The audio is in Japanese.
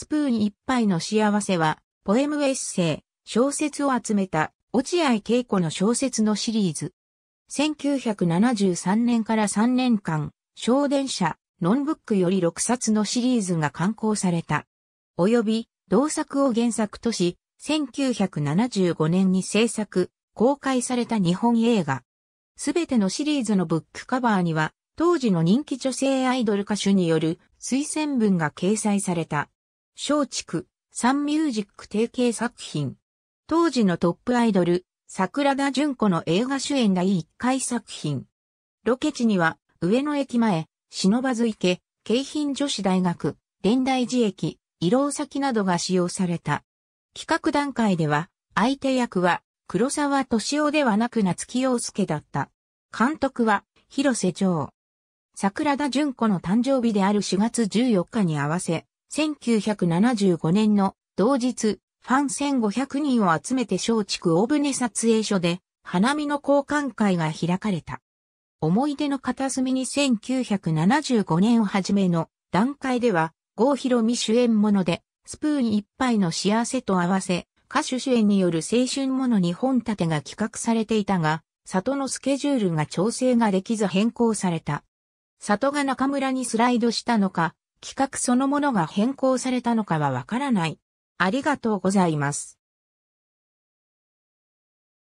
スプーン一杯の幸せは、ポエムエッセイ、小説を集めた、落合恵子の小説のシリーズ。1973年から3年間、小電車、ノンブックより6冊のシリーズが刊行された。及び、同作を原作とし、1975年に制作、公開された日本映画。すべてのシリーズのブックカバーには、当時の人気女性アイドル歌手による推薦文が掲載された。松竹、サンミュージック提携作品。当時のトップアイドル、桜田淳子の映画主演第1回作品。ロケ地には、上野駅前、忍ばず池、京浜女子大学、連大寺駅、移動先などが使用された。企画段階では、相手役は、黒沢敏夫ではなく夏木陽介だった。監督は、広瀬城。桜田淳子の誕生日である4月14日に合わせ、1975年の同日、ファン1500人を集めて松竹大船撮影所で花見の交換会が開かれた。思い出の片隅に1975年をはじめの段階では、郷ひろみ主演もので、スプーン一杯の幸せと合わせ、歌手主演による青春ものに本立てが企画されていたが、里のスケジュールが調整ができず変更された。里が中村にスライドしたのか、企画そのものが変更されたのかはわからない。ありがとうございます。